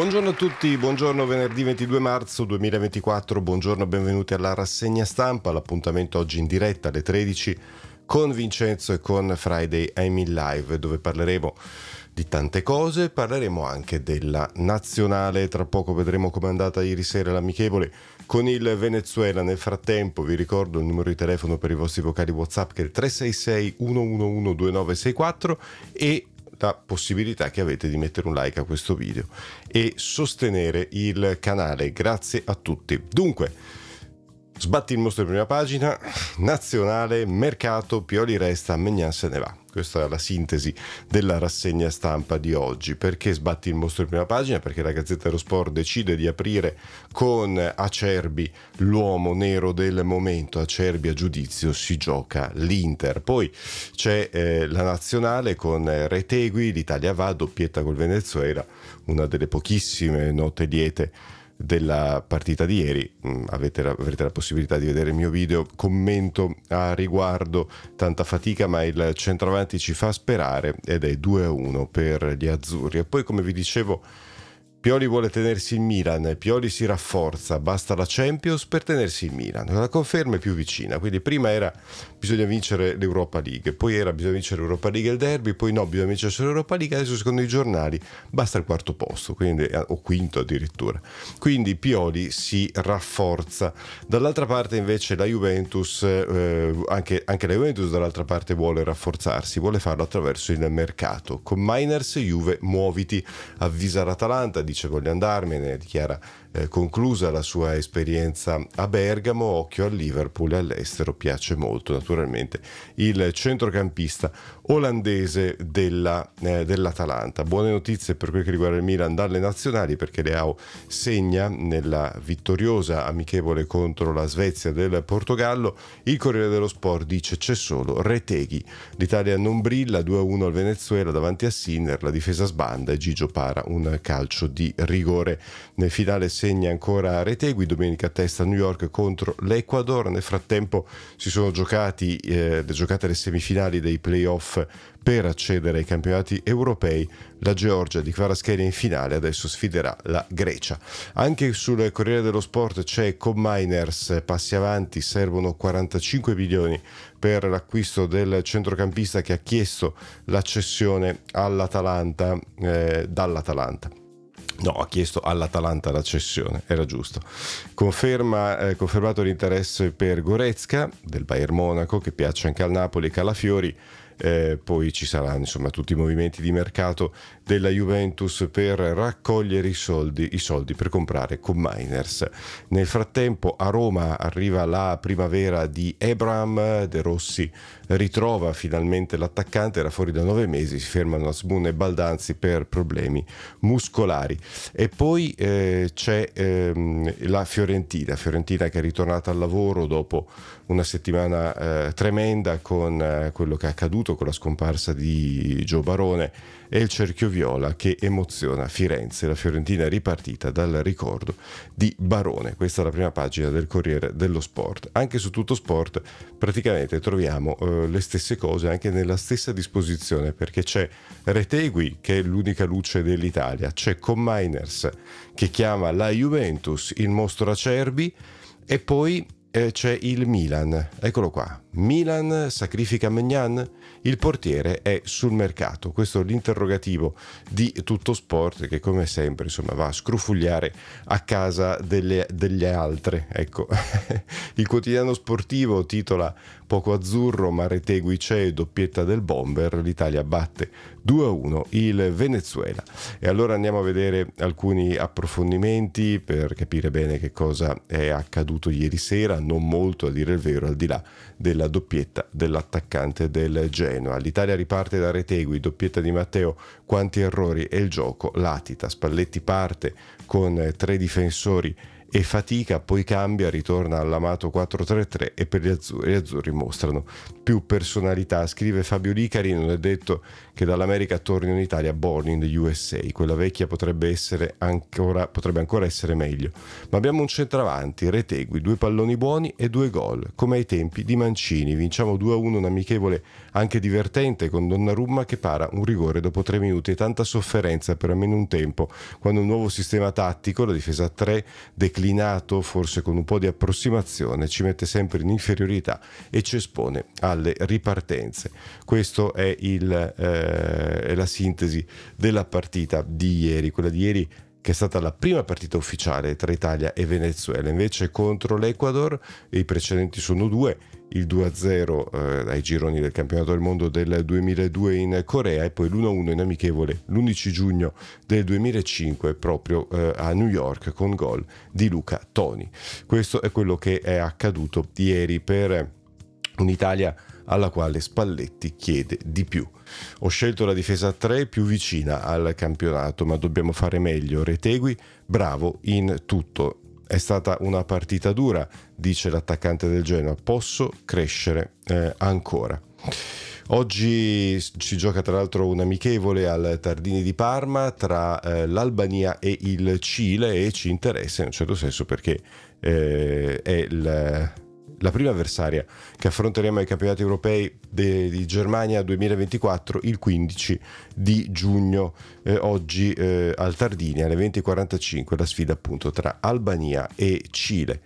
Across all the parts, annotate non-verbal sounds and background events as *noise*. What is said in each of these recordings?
Buongiorno a tutti, buongiorno venerdì 22 marzo 2024, buongiorno e benvenuti alla rassegna stampa, l'appuntamento oggi in diretta alle 13 con Vincenzo e con Friday I'm in Live dove parleremo di tante cose, parleremo anche della nazionale, tra poco vedremo com'è andata ieri sera l'amichevole con il Venezuela, nel frattempo vi ricordo il numero di telefono per i vostri vocali Whatsapp che è il 366 111 2964 e l'alta possibilità che avete di mettere un like a questo video e sostenere il canale. Grazie a tutti. Dunque, sbatti il mostro in prima pagina, nazionale, mercato, Pioli resta, Megnan se ne va. Questa è la sintesi della rassegna stampa di oggi. Perché sbatti il mostro in prima pagina? Perché la Gazzetta dello Sport decide di aprire con Acerbi l'uomo nero del momento. Acerbi a giudizio si gioca l'Inter. Poi c'è eh, la nazionale con Retegui, l'Italia va, doppietta col Venezuela, una delle pochissime note liete della partita di ieri. Mm, avete, avrete la possibilità di vedere il mio video commento a riguardo. Tanta fatica, ma il centravanti ci fa sperare ed è 2-1 per gli azzurri. E poi, come vi dicevo Pioli vuole tenersi il Milan, Pioli si rafforza, basta la Champions per tenersi il Milan. La conferma è più vicina, quindi prima era bisogna vincere l'Europa League, poi era bisogna vincere l'Europa League e il derby, poi no, bisogna vincere solo l'Europa League, adesso secondo i giornali basta il quarto posto, quindi, eh, o quinto addirittura. Quindi Pioli si rafforza. Dall'altra parte invece la Juventus, eh, anche, anche, la Juventus dall'altra parte vuole rafforzarsi, vuole farlo attraverso il mercato. Con Miners Juve muoviti, avvisa l'Atalanta dice voglio andarmene, dichiara eh, conclusa la sua esperienza a Bergamo, occhio al Liverpool e all'estero, piace molto naturalmente il centrocampista olandese della, eh, dell'Atalanta. Buone notizie per quel che riguarda il Milan dalle nazionali perché Leao segna nella vittoriosa amichevole contro la Svezia del Portogallo. Il Corriere dello Sport dice c'è solo Reteghi. L'Italia non brilla, 2-1 al Venezuela davanti a Sinner, la difesa sbanda e Gigio para un calcio di rigore. Nel finale segna ancora Retegui, domenica testa a New York contro l'Ecuador, nel frattempo si sono giocati, eh, giocate le semifinali dei playoff per accedere ai campionati europei, la Georgia di Kvaraschelia in finale adesso sfiderà la Grecia. Anche sul Corriere dello Sport c'è Comminers, passi avanti, servono 45 milioni per l'acquisto del centrocampista che ha chiesto l'accessione all'Atalanta, eh, dall'Atalanta. No, ha chiesto all'Atalanta la cessione, era giusto. Conferma, eh, confermato l'interesse per Gorezca del Bayern Monaco, che piace anche al Napoli e Calafiori eh, poi ci saranno insomma, tutti i movimenti di mercato della Juventus per raccogliere i soldi, i soldi per comprare con Miners. Nel frattempo a Roma arriva la primavera di Ebram, De Rossi ritrova finalmente l'attaccante, era fuori da nove mesi, si fermano a Sbun e Baldanzi per problemi muscolari. E poi eh, c'è ehm, la Fiorentina, Fiorentina che è ritornata al lavoro dopo una settimana eh, tremenda con eh, quello che è accaduto soprattutto con la scomparsa di Gio Barone, e il cerchio viola che emoziona Firenze. La Fiorentina ripartita dal ricordo di Barone. Questa è la prima pagina del Corriere dello Sport. Anche su tutto sport praticamente troviamo eh, le stesse cose, anche nella stessa disposizione, perché c'è Retegui che è l'unica luce dell'Italia, c'è Comminers che chiama la Juventus il mostro acerbi e poi eh, c'è il Milan. Eccolo qua, Milan sacrifica Magnan? Il portiere è sul mercato. Questo è l'interrogativo di tutto sport che come sempre insomma, va a scrufugliare a casa delle, delle altre. Ecco. *laughs* Il quotidiano sportivo titola Poco azzurro, ma Retegui c'è, doppietta del bomber, l'Italia batte 2-1 il Venezuela. E allora andiamo a vedere alcuni approfondimenti per capire bene che cosa è accaduto ieri sera, non molto a dire il vero, al di là della la doppietta dell'attaccante del Genoa. L'Italia riparte da Retegui, doppietta di Matteo, quanti errori e il gioco latita. Spalletti parte con tre difensori e fatica, poi cambia, ritorna all'amato 4-3-3 e per gli azzurri, gli azzurri mostrano più personalità. Scrive Fabio Licari, non è detto che dall'America torni in Italia, born in the USA, quella vecchia potrebbe, essere ancora, potrebbe ancora essere meglio. Ma abbiamo un centravanti, retegui, due palloni buoni e due gol, come ai tempi di Mancini. Vinciamo 2-1 un amichevole anche divertente con Donnarumma che para un rigore dopo tre minuti e tanta sofferenza per almeno un tempo, quando un nuovo sistema tattico, la difesa 3, declina declinato forse con un po' di approssimazione ci mette sempre in inferiorità e ci espone alle ripartenze. Questa è, eh, è la sintesi della partita di ieri, quella di ieri che è stata la prima partita ufficiale tra Italia e Venezuela, invece contro l'Ecuador i precedenti sono due, il 2-0 eh, ai gironi del campionato del mondo del 2002 in Corea e poi l'1-1 in amichevole l'11 giugno del 2005 proprio eh, a New York con gol di Luca Toni. Questo è quello che è accaduto ieri per eh, un'Italia alla quale Spalletti chiede di più. Ho scelto la difesa 3 più vicina al campionato, ma dobbiamo fare meglio. Retegui, bravo in tutto. È stata una partita dura, dice l'attaccante del Genoa. Posso crescere eh, ancora. Oggi si gioca tra l'altro un amichevole al Tardini di Parma tra eh, l'Albania e il Cile e ci interessa in un certo senso perché eh, è il la prima avversaria che affronteremo ai campionati europei di Germania 2024 il 15 di giugno, eh, oggi eh, al Tardini alle 20.45, la sfida appunto tra Albania e Cile.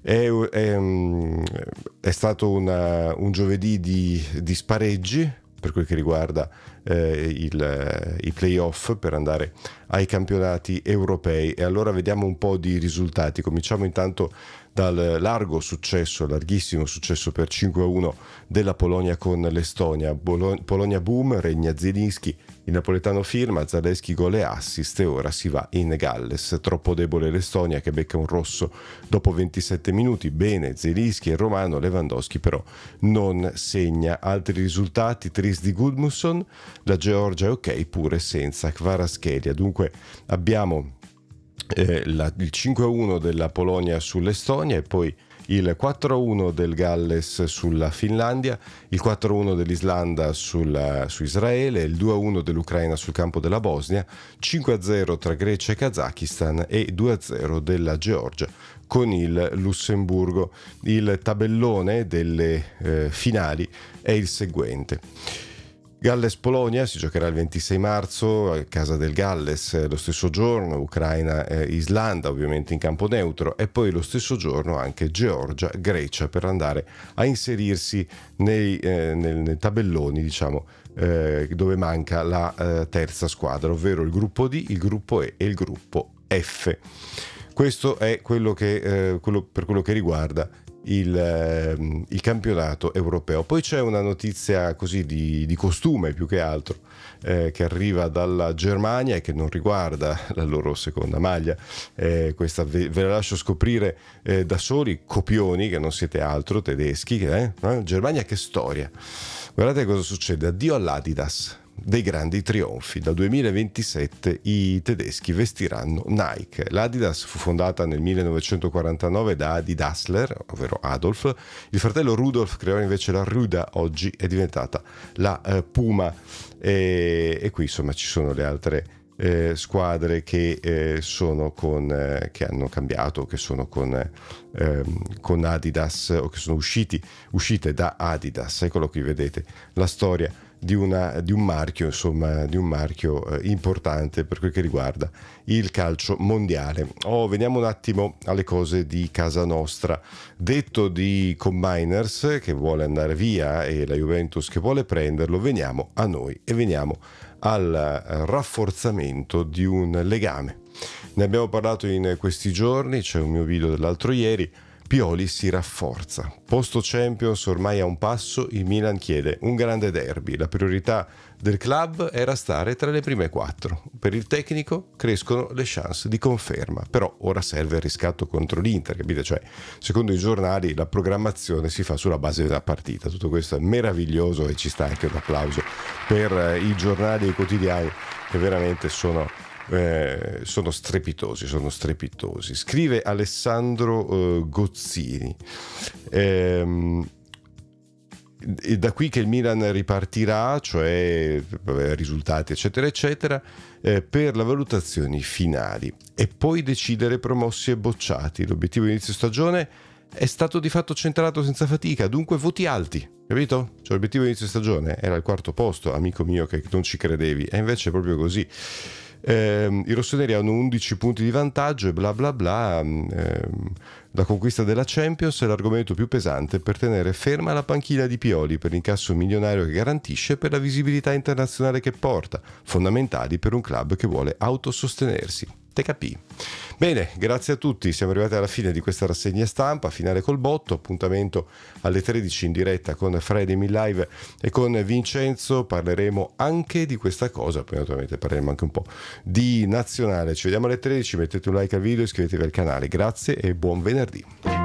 È, è, ehm, è stato una, un giovedì di, di spareggi, per quel che riguarda eh, il, i playoff per andare ai campionati europei. E allora vediamo un po' di risultati. Cominciamo intanto dal largo successo, larghissimo successo per 5-1 della Polonia con l'Estonia. Bologna, Polonia boom, regna Zelinski, il napoletano firma, Zaleschi gol e assist e ora si va in Galles. Troppo debole l'Estonia che becca un rosso dopo 27 minuti. Bene Zelinski e Romano, Lewandowski però non segna. Altri risultati, Tris di Gudmusson, la Georgia è ok pure senza Kvaraskelia. Dunque abbiamo eh, la, il 5-1 della Polonia sull'Estonia e poi il 4-1 del Galles sulla Finlandia, il 4-1 dell'Islanda sulla, su Israele, il 2-1 dell'Ucraina sul campo della Bosnia, 5-0 tra Grecia e Kazakistan e 2-0 della Georgia con il Lussemburgo. Il tabellone delle eh, finali è il seguente. Galles-Polonia si giocherà il 26 marzo a casa del Galles eh, lo stesso giorno, Ucraina-Islanda eh, ovviamente in campo neutro e poi lo stesso giorno anche Georgia-Grecia per andare a inserirsi nei, eh, nel, nei tabelloni diciamo, eh, dove manca la eh, terza squadra, ovvero il gruppo D, il gruppo E e il gruppo F. Questo è quello che, eh, quello, per quello che riguarda il, ehm, il campionato europeo. Poi c'è una notizia così di, di costume più che altro eh, che arriva dalla Germania e che non riguarda la loro seconda maglia. Eh, questa ve, ve, la lascio scoprire eh, da soli, copioni che non siete altro, tedeschi. Eh, eh, Germania che storia. Guardate cosa succede, addio all'Adidas dei grandi trionfi. Dal 2027 i tedeschi vestiranno Nike. L'Adidas fu fondata nel 1949 da Adi Dassler, ovvero Adolf. Il fratello Rudolf creò invece la Ruda, oggi è diventata la eh, Puma. E, e, qui insomma ci sono le altre eh, squadre che, eh, sono con, eh, che hanno cambiato, che sono con, eh, ehm, con Adidas o che sono usciti, uscite da Adidas. Eccolo qui, vedete la storia di, una, di un marchio, insomma, di un marchio eh, importante per quel che riguarda il calcio mondiale. Oh, veniamo un attimo alle cose di casa nostra. Detto di Combiners che vuole andare via e la Juventus che vuole prenderlo, veniamo a noi e veniamo al eh, rafforzamento di un legame. Ne abbiamo parlato in questi giorni, c'è un mio video dell'altro ieri Pioli si rafforza. Posto Champions ormai a un passo, il Milan chiede un grande derby. La priorità del club era stare tra le prime quattro. Per il tecnico crescono le chance di conferma, però ora serve il riscatto contro l'Inter, capite? Cioè, secondo i giornali la programmazione si fa sulla base della partita. Tutto questo è meraviglioso e ci sta anche un applauso per eh, i giornali e i quotidiani che veramente sono eh, sono strepitosi, sono strepitosi. Scrive Alessandro eh, Gozzini. Ehm, da qui che il Milan ripartirà, cioè risultati eccetera eccetera, eh, per le valutazioni finali e poi decidere promossi e bocciati. L'obiettivo di inizio stagione è stato di fatto centrato senza fatica, dunque voti alti, capito? Cioè l'obiettivo di inizio stagione era il quarto posto, amico mio che non ci credevi, e invece è proprio così eh, i rossoneri hanno 11 punti di vantaggio e bla bla bla. Mm, ehm, la conquista della Champions è l'argomento più pesante per tenere ferma la panchina di Pioli per l'incasso milionario che garantisce e per la visibilità internazionale che porta, fondamentali per un club che vuole autosostenersi. Te capì? Bene, grazie a tutti, siamo arrivati alla fine di questa rassegna stampa, finale col botto, appuntamento alle 13 in diretta con Friday in Live e con Vincenzo, parleremo anche di questa cosa, poi naturalmente parleremo anche un po' di nazionale. Ci vediamo alle 13, mettete un like al video, iscrivetevi al canale, grazie e buon venerdì. ¡Gracias!